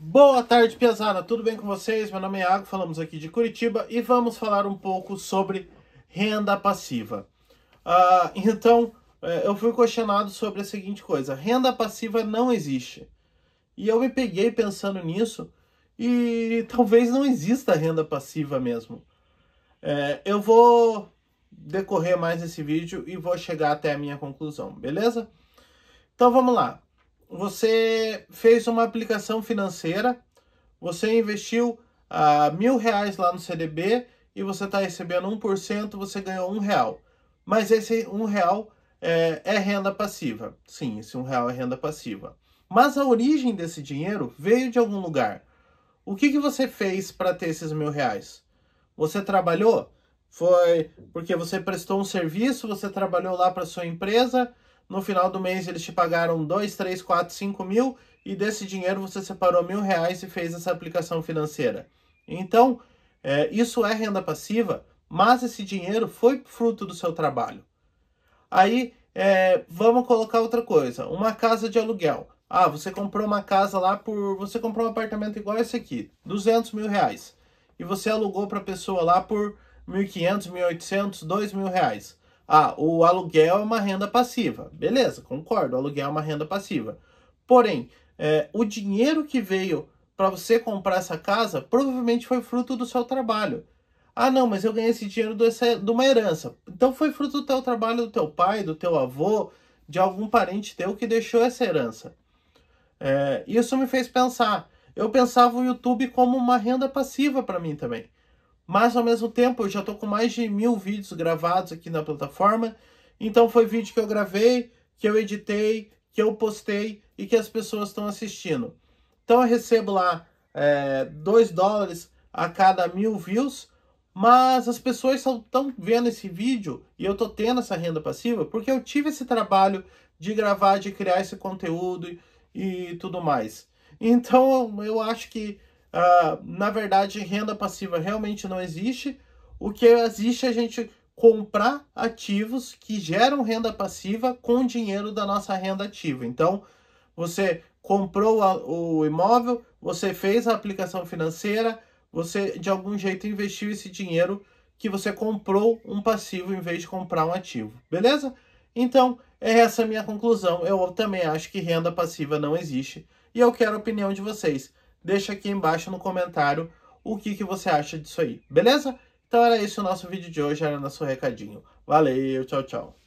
Boa tarde, Piazana. Tudo bem com vocês? Meu nome é Iago, falamos aqui de Curitiba e vamos falar um pouco sobre renda passiva. Uh, então, é, eu fui questionado sobre a seguinte coisa: renda passiva não existe. E eu me peguei pensando nisso e talvez não exista renda passiva mesmo. É, eu vou decorrer mais esse vídeo e vou chegar até a minha conclusão, beleza? Então vamos lá você fez uma aplicação financeira, você investiu a ah, mil reais lá no CDB e você está recebendo 1%, você ganhou um real. Mas esse um real é, é renda passiva. Sim, esse um real é renda passiva. Mas a origem desse dinheiro veio de algum lugar. O que, que você fez para ter esses mil reais? Você trabalhou? Foi porque você prestou um serviço, você trabalhou lá para sua empresa, no final do mês eles te pagaram 2, 3, 4, 5 mil e desse dinheiro você separou mil reais e fez essa aplicação financeira. Então, é, isso é renda passiva, mas esse dinheiro foi fruto do seu trabalho. Aí, é, vamos colocar outra coisa, uma casa de aluguel. Ah, você comprou uma casa lá por... você comprou um apartamento igual esse aqui, 200 mil reais. E você alugou para a pessoa lá por 1.500, 1.800, 2 mil reais. Ah, o aluguel é uma renda passiva. Beleza, concordo, o aluguel é uma renda passiva. Porém, é, o dinheiro que veio para você comprar essa casa provavelmente foi fruto do seu trabalho. Ah, não, mas eu ganhei esse dinheiro do, de uma herança. Então foi fruto do teu trabalho, do teu pai, do teu avô, de algum parente teu que deixou essa herança. É, isso me fez pensar. Eu pensava o YouTube como uma renda passiva para mim também. Mas ao mesmo tempo eu já estou com mais de mil vídeos gravados aqui na plataforma. Então foi vídeo que eu gravei, que eu editei, que eu postei e que as pessoas estão assistindo. Então eu recebo lá é, dólares a cada mil views, mas as pessoas estão vendo esse vídeo e eu estou tendo essa renda passiva porque eu tive esse trabalho de gravar, de criar esse conteúdo e, e tudo mais. Então eu acho que ah, na verdade, renda passiva realmente não existe. O que existe é a gente comprar ativos que geram renda passiva com dinheiro da nossa renda ativa. Então, você comprou a, o imóvel, você fez a aplicação financeira, você de algum jeito investiu esse dinheiro que você comprou um passivo em vez de comprar um ativo, beleza? Então, é essa a minha conclusão. Eu também acho que renda passiva não existe e eu quero a opinião de vocês deixa aqui embaixo no comentário o que, que você acha disso aí, beleza? Então era esse o nosso vídeo de hoje, era nosso recadinho. Valeu, tchau, tchau.